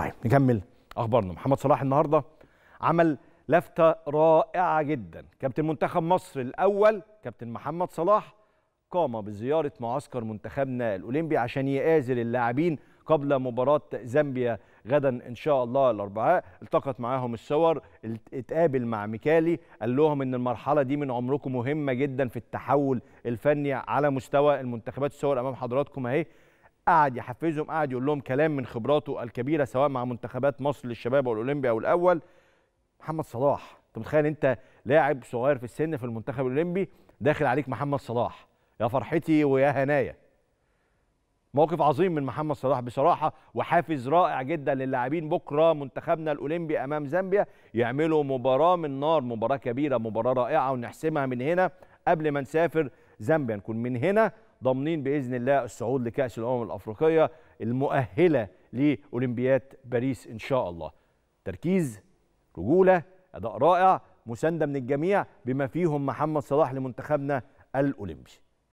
طيب نكمل اخبارنا محمد صلاح النهارده عمل لفته رائعه جدا كابتن منتخب مصر الاول كابتن محمد صلاح قام بزياره معسكر منتخبنا الاولمبي عشان يآزر اللاعبين قبل مباراه زامبيا غدا ان شاء الله الاربعاء التقط معاهم الصور اتقابل مع ميكالي قال لهم ان المرحله دي من عمركم مهمه جدا في التحول الفني على مستوى المنتخبات الصور امام حضراتكم اهي قعد يحفزهم قعد يقول لهم كلام من خبراته الكبيره سواء مع منتخبات مصر للشباب او الاولمبي او الاول محمد صلاح انت متخيل انت لاعب صغير في السن في المنتخب الاولمبي داخل عليك محمد صلاح يا فرحتي ويا هنايا موقف عظيم من محمد صلاح بصراحه وحافز رائع جدا للاعبين بكره منتخبنا الاولمبي امام زامبيا يعملوا مباراه من نار مباراه كبيره مباراه رائعه ونحسمها من هنا قبل ما نسافر زامبيا نكون من هنا ضامنين باذن الله الصعود لكاس الامم الافريقيه المؤهله لاولمبياد باريس ان شاء الله تركيز رجوله اداء رائع مسانده من الجميع بما فيهم محمد صلاح لمنتخبنا الاولمبي